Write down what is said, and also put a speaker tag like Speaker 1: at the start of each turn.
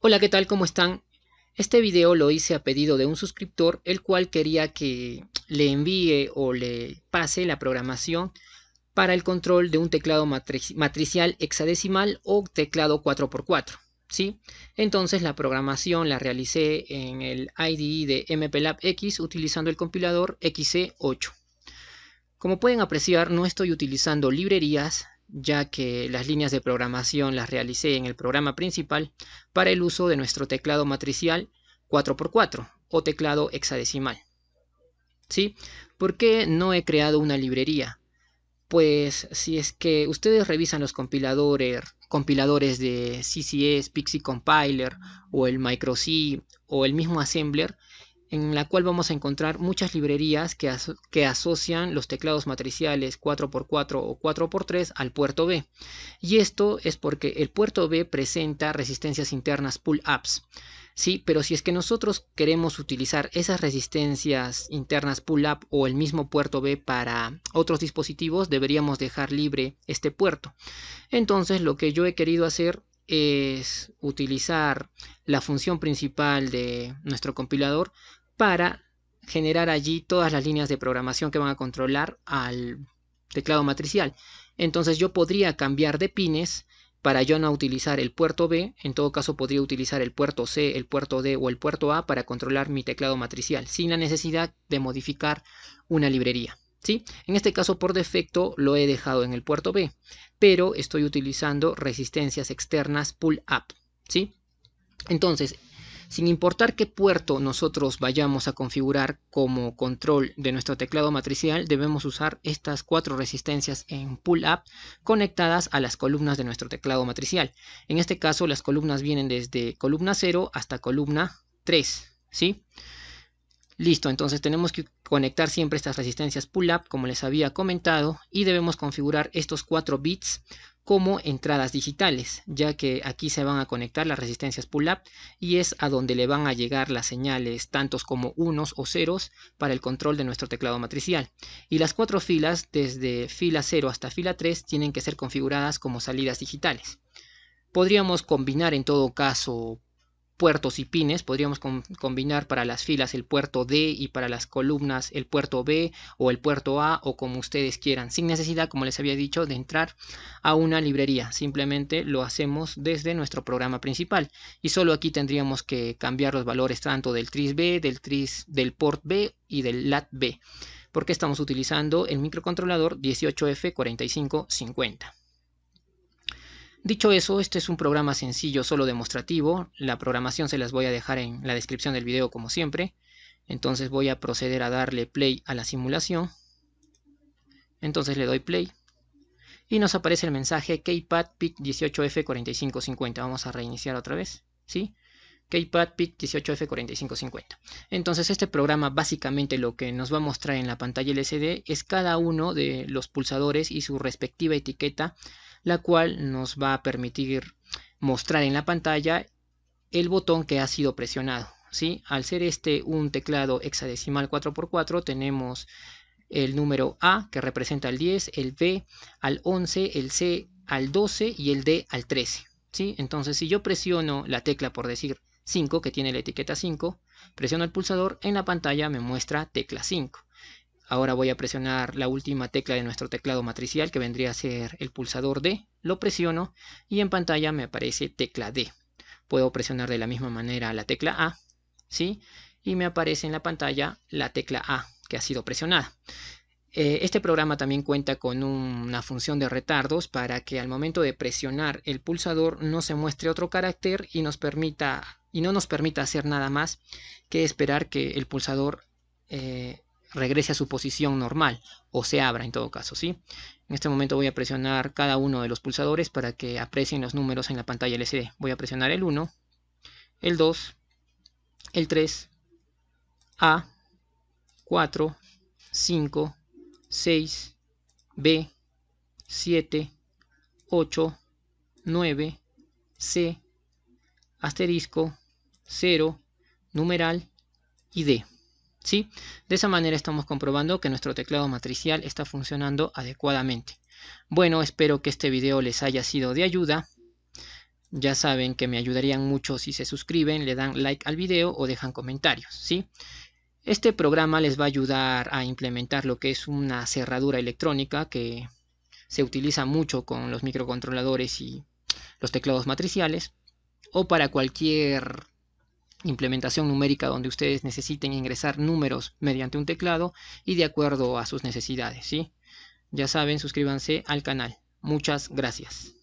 Speaker 1: Hola, ¿qué tal? ¿Cómo están? Este video lo hice a pedido de un suscriptor, el cual quería que le envíe o le pase la programación para el control de un teclado matricial hexadecimal o teclado 4x4. ¿sí? Entonces la programación la realicé en el IDE de MPLAB X utilizando el compilador XC8. Como pueden apreciar, no estoy utilizando librerías, ya que las líneas de programación las realicé en el programa principal para el uso de nuestro teclado matricial 4x4 o teclado hexadecimal. ¿Sí? ¿Por qué no he creado una librería? Pues si es que ustedes revisan los compiladores, compiladores de CCS, Pixie Compiler o el Micro-C o el mismo Assembler, en la cual vamos a encontrar muchas librerías que, que, asocian los teclados matriciales 4x4 o 4x3 al puerto B. Y esto es porque el puerto B presenta resistencias internas pull-ups. Sí, pero si es que nosotros queremos utilizar esas resistencias internas pull-up o el mismo puerto B para otros dispositivos, deberíamos dejar libre este puerto. Entonces lo que yo he querido hacer es utilizar la función principal de nuestro compilador para generar allí todas las líneas de programación que van a controlar al teclado matricial. Entonces yo podría cambiar de pines para yo no utilizar el puerto B, en todo caso podría utilizar el puerto C, el puerto D o el puerto A para controlar mi teclado matricial, sin la necesidad de modificar una librería. ¿sí? En este caso por defecto lo he dejado en el puerto B, pero estoy utilizando resistencias externas pull up. ¿sí? Entonces, sin importar qué puerto nosotros vayamos a configurar como control de nuestro teclado matricial, debemos usar estas cuatro resistencias en pull-up conectadas a las columnas de nuestro teclado matricial. En este caso, las columnas vienen desde columna 0 hasta columna 3, ¿sí? Listo, entonces tenemos que conectar siempre estas resistencias pull-up, como les había comentado, y debemos configurar estos cuatro bits como entradas digitales, ya que aquí se van a conectar las resistencias pull-up y es a donde le van a llegar las señales tantos como unos o ceros para el control de nuestro teclado matricial. Y las cuatro filas, desde fila 0 hasta fila 3, tienen que ser configuradas como salidas digitales. Podríamos combinar en todo caso puertos y pines, podríamos combinar para las filas el puerto D y para las columnas el puerto B o el puerto A o como ustedes quieran, sin necesidad, como les había dicho, de entrar a una librería, simplemente lo hacemos desde nuestro programa principal y solo aquí tendríamos que cambiar los valores tanto del tris B, del tris del port B y del lat B, porque estamos utilizando el microcontrolador 18F4550. Dicho eso, este es un programa sencillo, solo demostrativo. La programación se las voy a dejar en la descripción del video como siempre. Entonces voy a proceder a darle play a la simulación. Entonces le doy play. Y nos aparece el mensaje keypad PIC 18F4550. Vamos a reiniciar otra vez. ¿Sí? Keypad PIC 18F4550. Entonces este programa básicamente lo que nos va a mostrar en la pantalla LCD es cada uno de los pulsadores y su respectiva etiqueta la cual nos va a permitir mostrar en la pantalla el botón que ha sido presionado. Al ser este un teclado hexadecimal 4x4 tenemos el número A que representa el 10, el B al 11, el C al 12 y el D al 13. Entonces si yo presiono la tecla por decir 5 que tiene la etiqueta 5, presiono el pulsador, en la pantalla me muestra tecla 5. Ahora voy a presionar la última tecla de nuestro teclado matricial que vendría a ser el pulsador D. Lo presiono y en pantalla me aparece tecla D. Puedo presionar de la misma manera la tecla A, ¿sí? Y me aparece en la pantalla la tecla A que ha sido presionada. Eh, este programa también cuenta con una función de retardos para que al momento de presionar el pulsador no se muestre otro carácter y, nos permita, y no nos permita hacer nada más que esperar que el pulsador eh, regrese a su posición normal o se abra en todo caso, ¿sí? En este momento voy a presionar cada uno de los pulsadores para que aprecien los números en la pantalla LCD. Voy a presionar el 1, el 2, el 3, A, 4, 5, 6, B, 7, 8, 9, C, asterisco, 0, numeral y D. De esa manera estamos comprobando que nuestro teclado matricial está funcionando adecuadamente. Bueno, espero que este video les haya sido de ayuda. Ya saben que me ayudarían mucho si se suscriben, le dan like al video o dejan comentarios, ¿sí? Este programa les va a ayudar a implementar lo que es una cerradura electrónica que se utiliza mucho con los microcontroladores y los teclados matriciales o para cualquier implementación numérica donde ustedes necesiten ingresar números mediante un teclado y de acuerdo a sus necesidades. ¿sí? Ya saben, suscríbanse al canal. Muchas gracias.